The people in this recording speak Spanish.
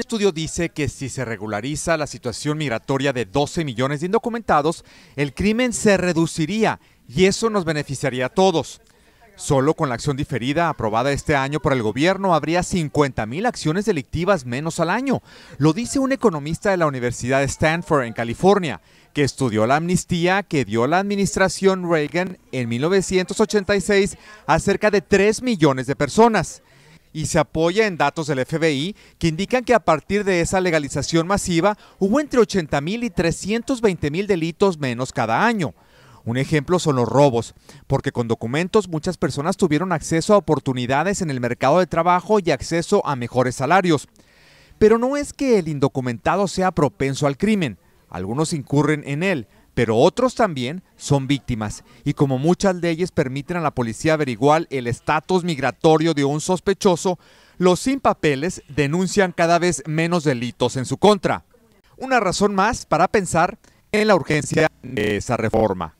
Un estudio dice que si se regulariza la situación migratoria de 12 millones de indocumentados, el crimen se reduciría y eso nos beneficiaría a todos. Solo con la acción diferida aprobada este año por el gobierno habría 50 mil acciones delictivas menos al año. Lo dice un economista de la Universidad de Stanford en California, que estudió la amnistía que dio la administración Reagan en 1986 a cerca de 3 millones de personas y se apoya en datos del FBI que indican que a partir de esa legalización masiva hubo entre 80.000 y mil delitos menos cada año. Un ejemplo son los robos, porque con documentos muchas personas tuvieron acceso a oportunidades en el mercado de trabajo y acceso a mejores salarios. Pero no es que el indocumentado sea propenso al crimen, algunos incurren en él, pero otros también son víctimas. Y como muchas leyes permiten a la policía averiguar el estatus migratorio de un sospechoso, los sin papeles denuncian cada vez menos delitos en su contra. Una razón más para pensar en la urgencia de esa reforma.